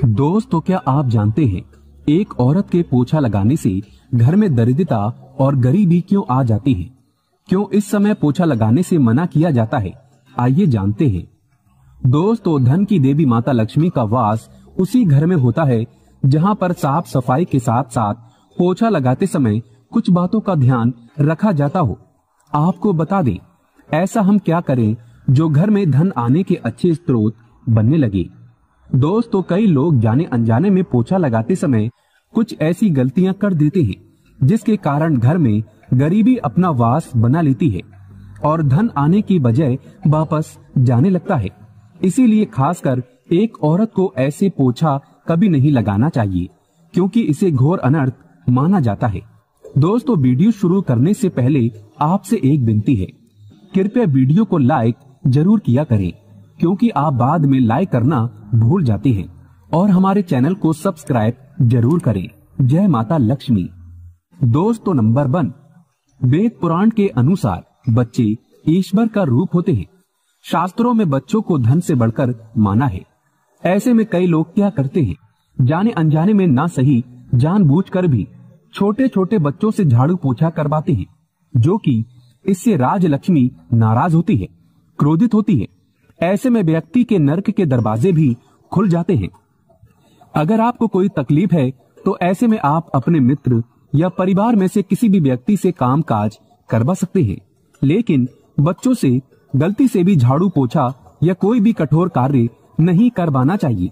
दोस्त तो क्या आप जानते हैं एक औरत के पोछा लगाने से घर में दरिद्रता और गरीबी क्यों आ जाती है क्यों इस समय पोछा लगाने से मना किया जाता है आइए जानते हैं दोस्तों तो धन की देवी माता लक्ष्मी का वास उसी घर में होता है जहाँ पर साफ सफाई के साथ साथ पोछा लगाते समय कुछ बातों का ध्यान रखा जाता हो आपको बता दें ऐसा हम क्या करें जो घर में धन आने के अच्छे स्रोत बनने लगे दोस्तों तो कई लोग जाने अनजाने में पोछा लगाते समय कुछ ऐसी गलतियां कर देते हैं जिसके कारण घर में गरीबी अपना वास बना लेती है और धन आने की बजाय वापस जाने लगता है इसीलिए खासकर एक औरत को ऐसे पोछा कभी नहीं लगाना चाहिए क्योंकि इसे घोर अनर्थ माना जाता है दोस्तों तो वीडियो शुरू करने से पहले आपसे एक विनती है कृपया वीडियो को लाइक जरूर किया करें क्योंकि आप बाद में लाइक करना भूल जाते हैं और हमारे चैनल को सब्सक्राइब जरूर करें जय माता लक्ष्मी दोस्तों तो नंबर वन वेद पुराण के अनुसार बच्चे ईश्वर का रूप होते हैं शास्त्रों में बच्चों को धन से बढ़कर माना है ऐसे में कई लोग क्या करते हैं जाने अनजाने में ना सही जानबूझकर भी छोटे छोटे बच्चों से झाड़ू पोछा करवाते हैं जो कि इससे राज लक्ष्मी नाराज होती है क्रोधित होती है ऐसे में व्यक्ति के नर्क के दरवाजे भी खुल जाते हैं अगर आपको कोई तकलीफ है तो ऐसे में आप अपने मित्र या परिवार में से किसी भी व्यक्ति से काम काज करवा सकते हैं लेकिन बच्चों से गलती से भी झाड़ू पोछा या कोई भी कठोर कार्य नहीं करवाना चाहिए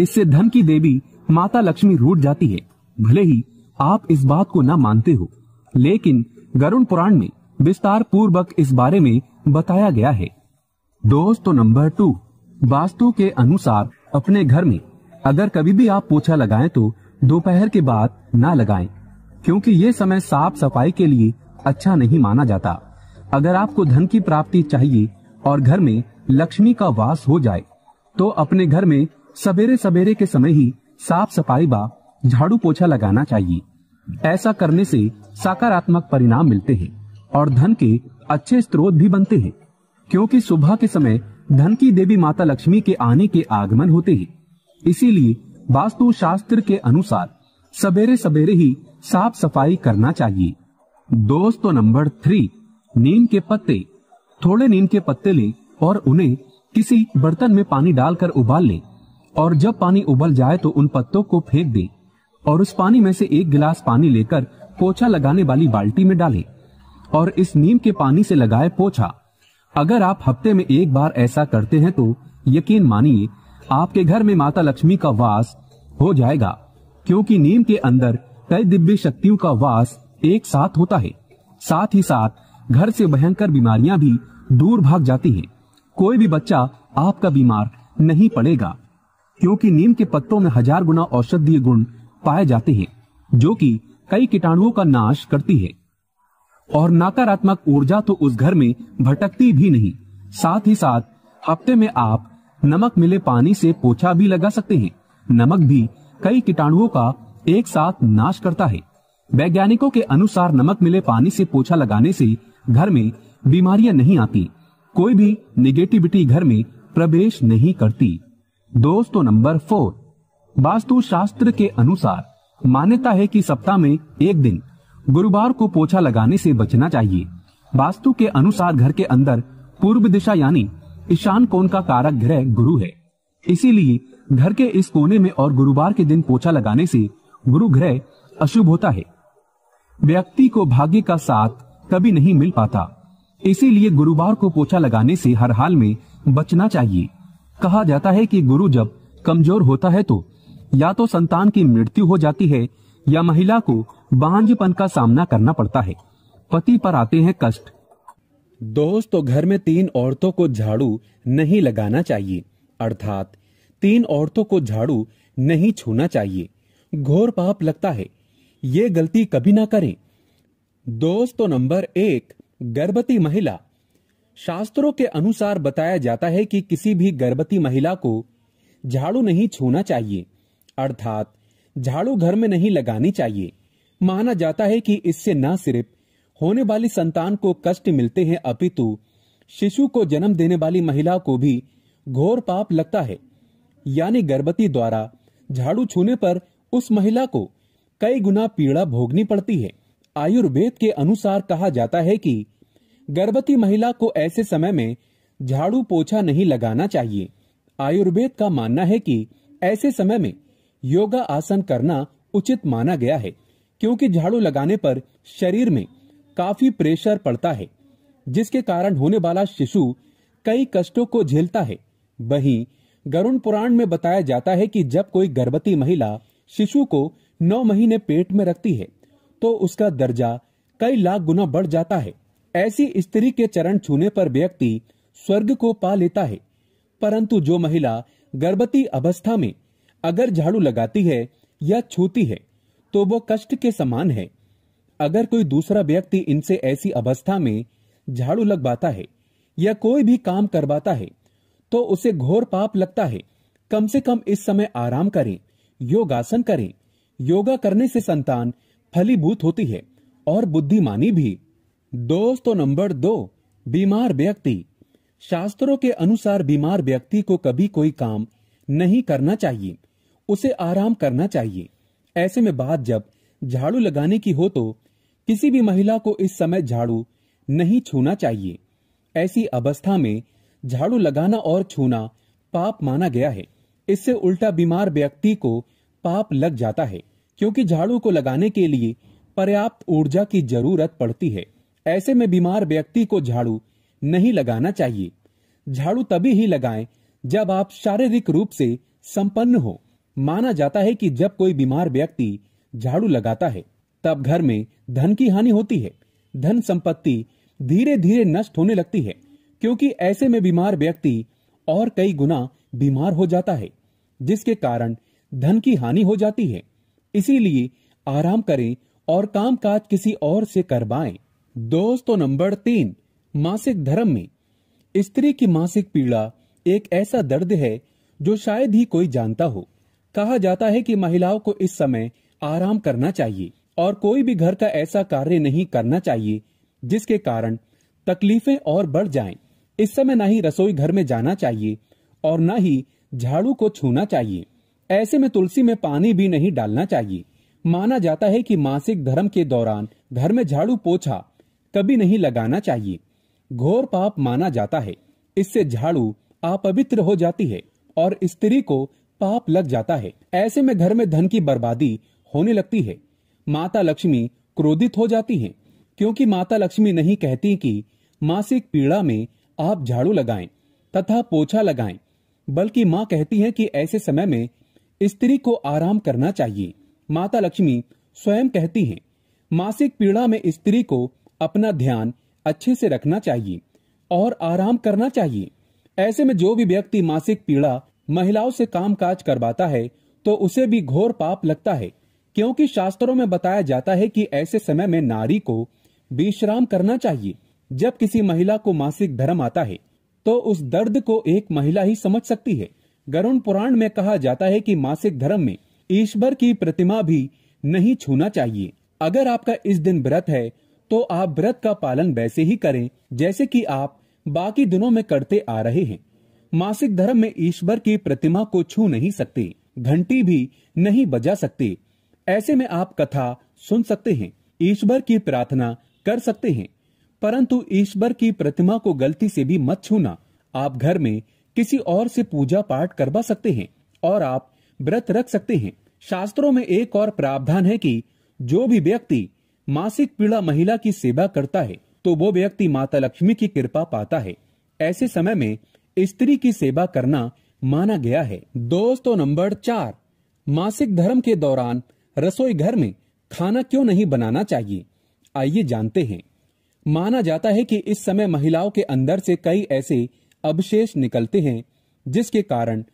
इससे धन की देवी माता लक्ष्मी रूट जाती है भले ही आप इस बात को न मानते हो लेकिन गरुण पुराण में विस्तार पूर्वक इस बारे में बताया गया है दोस्त नंबर टू वास्तु के अनुसार अपने घर में अगर कभी भी आप पोछा लगाएं तो दोपहर के बाद ना लगाएं क्योंकि ये समय साफ सफाई के लिए अच्छा नहीं माना जाता अगर आपको धन की प्राप्ति चाहिए और घर में लक्ष्मी का वास हो जाए तो अपने घर में सवेरे सवेरे के समय ही साफ सफाई व झाड़ू पोछा लगाना चाहिए ऐसा करने से सकारात्मक परिणाम मिलते हैं और धन के अच्छे स्रोत भी बनते हैं क्योंकि सुबह के समय धन की देवी माता लक्ष्मी के आने के आगमन होते ही इसीलिए वास्तु शास्त्र के अनुसार सवेरे सवेरे ही साफ सफाई करना चाहिए दोस्तों तो नंबर थ्री नीम के पत्ते थोड़े नीम के पत्ते लें और उन्हें किसी बर्तन में पानी डालकर उबाल लें और जब पानी उबल जाए तो उन पत्तों को फेंक दें और उस पानी में से एक गिलास पानी लेकर पोछा लगाने वाली बाल्टी में डालें और इस नीम के पानी से लगाए पोछा अगर आप हफ्ते में एक बार ऐसा करते हैं तो यकीन मानिए आपके घर में माता लक्ष्मी का वास हो जाएगा क्योंकि नीम के अंदर कई दिव्य शक्तियों का वास एक साथ होता है साथ ही साथ घर से भयंकर बीमारियां भी दूर भाग जाती हैं। कोई भी बच्चा आपका बीमार नहीं पड़ेगा क्योंकि नीम के पत्तों में हजार गुना औषधीय गुण पाए जाते हैं जो कि कई कीटाणुओं का नाश करती है और नकारात्मक ऊर्जा तो उस घर में भटकती भी नहीं साथ ही साथ हफ्ते में आप नमक मिले पानी से पोछा भी लगा सकते हैं नमक भी कई कीटाणुओं का एक साथ नाश करता है वैज्ञानिकों के अनुसार नमक मिले पानी से पोछा लगाने से घर में बीमारियां नहीं आती कोई भी निगेटिविटी घर में प्रवेश नहीं करती दोस्तों नंबर फोर वास्तु शास्त्र के अनुसार मान्यता है कि सप्ताह में एक दिन गुरुवार को पोछा लगाने से बचना चाहिए वास्तु के अनुसार घर के अंदर पूर्व दिशा यानी ईशान कोण का कारक ग्रह गुरु है इसीलिए घर के इस कोने में और गुरुवार के दिन पोछा लगाने से गुरु ग्रह अशुभ होता है व्यक्ति को भाग्य का साथ कभी नहीं मिल पाता इसीलिए गुरुवार को पोछा लगाने से हर हाल में बचना चाहिए कहा जाता है कि गुरु जब कमजोर होता है तो या तो संतान की मृत्यु हो जाती है या महिला को बांझपन का सामना करना पड़ता है पति पर आते हैं कष्ट दोस्त तो घर में तीन औरतों को झाड़ू नहीं लगाना चाहिए अर्थात तीन औरतों को झाड़ू नहीं छूना चाहिए घोर पाप लगता है ये गलती कभी ना करें दोस्तों तो नंबर एक गर्भवती महिला शास्त्रों के अनुसार बताया जाता है कि किसी भी गर्भवती महिला को झाड़ू नहीं छूना चाहिए अर्थात झाड़ू घर में नहीं लगानी चाहिए माना जाता है कि इससे न सिर्फ होने वाली संतान को कष्ट मिलते हैं अपितु शिशु को जन्म देने वाली महिला को भी घोर पाप लगता है यानी गर्भवती द्वारा झाड़ू छूने पर उस महिला को कई गुना पीड़ा भोगनी पड़ती है आयुर्वेद के अनुसार कहा जाता है कि गर्भवती महिला को ऐसे समय में झाड़ू पोछा नहीं लगाना चाहिए आयुर्वेद का मानना है कि ऐसे समय में योगा आसन करना उचित माना गया है क्योंकि झाड़ू लगाने पर शरीर में काफी प्रेशर पड़ता है जिसके कारण होने वाला शिशु कई कष्टों को झेलता है वहीं गरुण पुराण में बताया जाता है कि जब कोई गर्भवती महिला शिशु को नौ महीने पेट में रखती है तो उसका दर्जा कई लाख गुना बढ़ जाता है ऐसी स्त्री के चरण छूने पर व्यक्ति स्वर्ग को पा लेता है परंतु जो महिला गर्भवती अवस्था में अगर झाड़ू लगाती है या छूती है तो वो कष्ट के समान है अगर कोई दूसरा व्यक्ति इनसे ऐसी अवस्था में झाड़ू लगवाता है या कोई भी काम करवाता है तो उसे घोर पाप लगता है कम से कम इस समय आराम करें योगासन करें योगा करने से संतान फलीभूत होती है और बुद्धिमानी भी दोस्तों नंबर दो बीमार व्यक्ति शास्त्रों के अनुसार बीमार व्यक्ति को कभी कोई काम नहीं करना चाहिए उसे आराम करना चाहिए ऐसे में बात जब झाड़ू लगाने की हो तो किसी भी महिला को इस समय झाड़ू नहीं छूना चाहिए ऐसी अवस्था में झाड़ू लगाना और छूना पाप माना गया है इससे उल्टा बीमार व्यक्ति को पाप लग जाता है क्योंकि झाड़ू को लगाने के लिए पर्याप्त ऊर्जा की जरूरत पड़ती है ऐसे में बीमार व्यक्ति को झाड़ू नहीं लगाना चाहिए झाड़ू तभी ही लगाएं जब आप शारीरिक रूप से संपन्न हो माना जाता है कि जब कोई बीमार व्यक्ति झाड़ू लगाता है तब घर में धन की हानि होती है धन संपत्ति धीरे धीरे नष्ट होने लगती है क्योंकि ऐसे में बीमार व्यक्ति और कई गुना बीमार हो जाता है जिसके कारण धन की हानि हो जाती है इसीलिए आराम करें और काम काज किसी और से करवाए दोस्तों नंबर तीन मासिक धर्म में स्त्री की मासिक पीड़ा एक ऐसा दर्द है जो शायद ही कोई जानता हो कहा जाता है कि महिलाओं को इस समय आराम करना चाहिए और कोई भी घर का ऐसा कार्य नहीं करना चाहिए जिसके कारण तकलीफें और बढ़ जाएं। इस समय न ही रसोई घर में जाना चाहिए और न ही झाड़ू को छूना चाहिए ऐसे में तुलसी में पानी भी नहीं डालना चाहिए माना जाता है कि मासिक धर्म के दौरान घर में झाड़ू पोछा कभी नहीं लगाना चाहिए घोर पाप माना जाता है इससे झाड़ू अपवित्र हो जाती है और स्त्री को पाप लग जाता है ऐसे में घर में धन की बर्बादी होने लगती है माता लक्ष्मी क्रोधित हो जाती हैं क्योंकि माता लक्ष्मी नहीं कहती कि मासिक पीड़ा में आप झाड़ू लगाएं तथा पोछा लगाएं बल्कि माँ कहती है कि ऐसे समय में स्त्री को आराम करना चाहिए माता लक्ष्मी स्वयं कहती हैं मासिक पीड़ा में स्त्री को अपना ध्यान अच्छे से रखना चाहिए और आराम करना चाहिए ऐसे में जो भी व्यक्ति मासिक पीड़ा महिलाओं से कामकाज करवाता है तो उसे भी घोर पाप लगता है क्योंकि शास्त्रों में बताया जाता है कि ऐसे समय में नारी को विश्राम करना चाहिए जब किसी महिला को मासिक धर्म आता है तो उस दर्द को एक महिला ही समझ सकती है गरुण पुराण में कहा जाता है कि मासिक धर्म में ईश्वर की प्रतिमा भी नहीं छूना चाहिए अगर आपका इस दिन व्रत है तो आप व्रत का पालन वैसे ही करें जैसे कि आप बाकी दिनों में करते आ रहे हैं मासिक धर्म में ईश्वर की प्रतिमा को छू नहीं सकते घंटी भी नहीं बजा सकते ऐसे में आप कथा सुन सकते हैं ईश्वर की प्रार्थना कर सकते हैं परंतु ईश्वर की प्रतिमा को गलती से भी मत छूना आप घर में किसी और से पूजा पाठ करवा सकते हैं और आप व्रत रख सकते हैं शास्त्रों में एक और प्रावधान है कि जो भी व्यक्ति मासिक पीड़ा महिला की सेवा करता है तो वो व्यक्ति माता लक्ष्मी की कृपा पाता है ऐसे समय में स्त्री की सेवा करना माना गया है दोस्तों नंबर चार मासिक धर्म के दौरान रसोई घर में खाना क्यों नहीं बनाना चाहिए आइए जानते हैं माना जाता है कि इस समय महिलाओं के अंदर से कई ऐसे अवशेष निकलते हैं जिसके कारण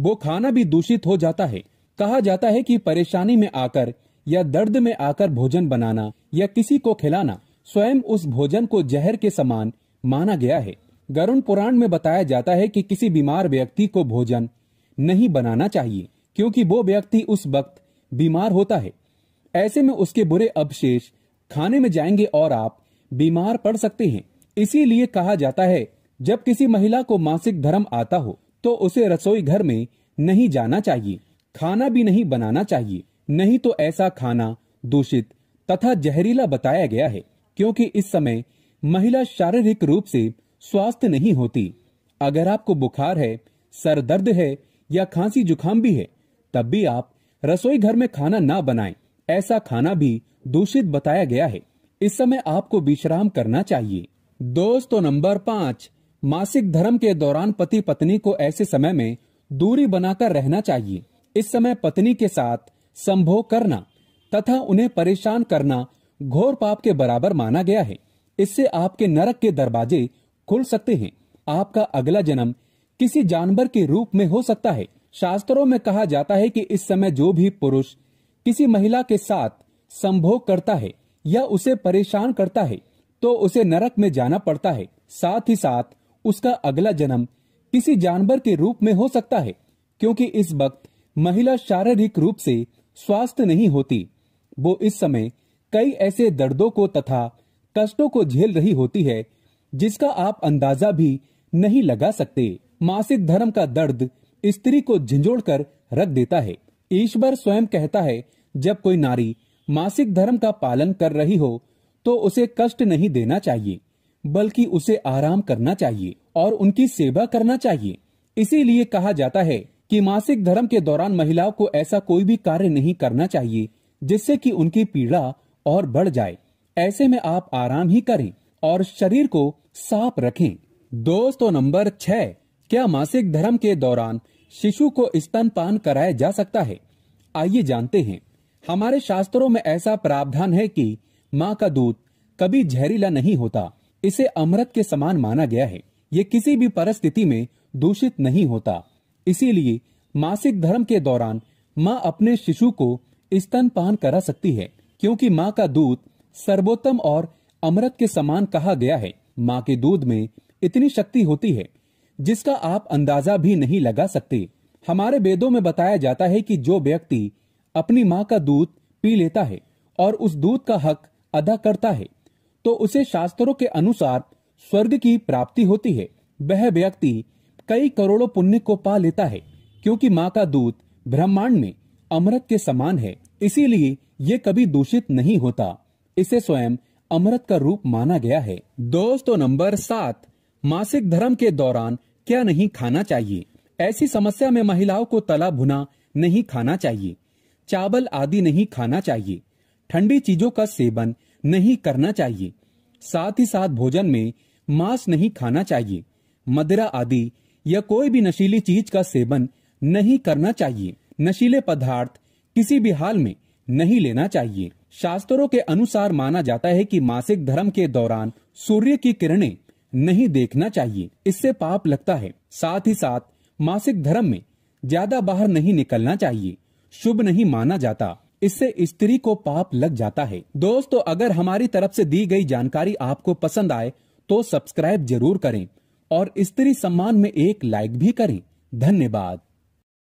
वो खाना भी दूषित हो जाता है कहा जाता है कि परेशानी में आकर या दर्द में आकर भोजन बनाना या किसी को खिलाना स्वयं उस भोजन को जहर के समान माना गया है गरुण पुराण में बताया जाता है कि किसी बीमार व्यक्ति को भोजन नहीं बनाना चाहिए क्योंकि वो व्यक्ति उस वक्त बीमार होता है ऐसे में उसके बुरे अवशेष खाने में जाएंगे और आप बीमार पड़ सकते हैं इसीलिए कहा जाता है जब किसी महिला को मासिक धर्म आता हो तो उसे रसोई घर में नहीं जाना चाहिए खाना भी नहीं बनाना चाहिए नहीं तो ऐसा खाना दूषित तथा जहरीला बताया गया है क्योंकि इस समय महिला शारीरिक रूप से स्वास्थ्य नहीं होती अगर आपको बुखार है सर दर्द है या खांसी जुकाम भी है तब भी आप रसोई घर में खाना ना बनाएं। ऐसा खाना भी दूषित बताया गया है इस समय आपको विश्राम करना चाहिए दोस्तों नंबर पाँच मासिक धर्म के दौरान पति पत्नी को ऐसे समय में दूरी बनाकर रहना चाहिए इस समय पत्नी के साथ संभोग करना तथा उन्हें परेशान करना घोर पाप के बराबर माना गया है इससे आपके नरक के दरवाजे खोल सकते हैं आपका अगला जन्म किसी जानवर के रूप में हो सकता है शास्त्रों में कहा जाता है कि इस समय जो भी पुरुष किसी महिला के साथ संभोग करता है या उसे परेशान करता है तो उसे नरक में जाना पड़ता है साथ ही साथ उसका अगला जन्म किसी जानवर के रूप में हो सकता है क्योंकि इस वक्त महिला शारीरिक रूप से स्वास्थ्य नहीं होती वो इस समय कई ऐसे दर्दों को तथा कष्टों को झेल रही होती है जिसका आप अंदाजा भी नहीं लगा सकते मासिक धर्म का दर्द स्त्री को झिंझोड़ कर रख देता है ईश्वर स्वयं कहता है जब कोई नारी मासिक धर्म का पालन कर रही हो तो उसे कष्ट नहीं देना चाहिए बल्कि उसे आराम करना चाहिए और उनकी सेवा करना चाहिए इसीलिए कहा जाता है कि मासिक धर्म के दौरान महिलाओं को ऐसा कोई भी कार्य नहीं करना चाहिए जिससे कि उनकी पीड़ा और बढ़ जाए ऐसे में आप आराम ही करें और शरीर को साफ रखें दोस्तों तो नंबर छह क्या मासिक धर्म के दौरान शिशु को स्तनपान कराया जा सकता है आइए जानते हैं हमारे शास्त्रों में ऐसा प्रावधान है कि माँ का दूध कभी जहरीला नहीं होता इसे अमृत के समान माना गया है ये किसी भी परिस्थिति में दूषित नहीं होता इसीलिए मासिक धर्म के दौरान माँ अपने शिशु को स्तनपान करा सकती है क्योंकि माँ का दूध सर्वोत्तम और अमृत के समान कहा गया है माँ के दूध में इतनी शक्ति होती है जिसका आप अंदाजा भी नहीं लगा सकते हमारे वेदों में बताया जाता है कि जो व्यक्ति अपनी माँ का दूध पी लेता है और उस दूध का हक अदा करता है तो उसे शास्त्रों के अनुसार स्वर्ग की प्राप्ति होती है वह व्यक्ति कई करोड़ों पुण्य को पा लेता है क्योंकि माँ का दूध ब्रह्मांड में अमृत के समान है इसीलिए ये कभी दूषित नहीं होता इसे स्वयं अमृत का रूप माना गया है दोस्तों नंबर सात मासिक धर्म के दौरान क्या नहीं खाना चाहिए ऐसी समस्या में महिलाओं को तला भुना नहीं खाना चाहिए चावल आदि नहीं खाना चाहिए ठंडी चीजों का सेवन नहीं करना चाहिए साथ ही साथ भोजन में मांस नहीं खाना चाहिए मदिरा आदि या कोई भी नशीली चीज का सेवन नहीं करना चाहिए नशीले पदार्थ किसी भी हाल में नहीं लेना चाहिए शास्त्रों के अनुसार माना जाता है कि मासिक धर्म के दौरान सूर्य की किरणें नहीं देखना चाहिए इससे पाप लगता है साथ ही साथ मासिक धर्म में ज्यादा बाहर नहीं निकलना चाहिए शुभ नहीं माना जाता इससे स्त्री को पाप लग जाता है दोस्तों अगर हमारी तरफ से दी गई जानकारी आपको पसंद आए तो सब्सक्राइब जरूर करें और स्त्री सम्मान में एक लाइक भी करें धन्यवाद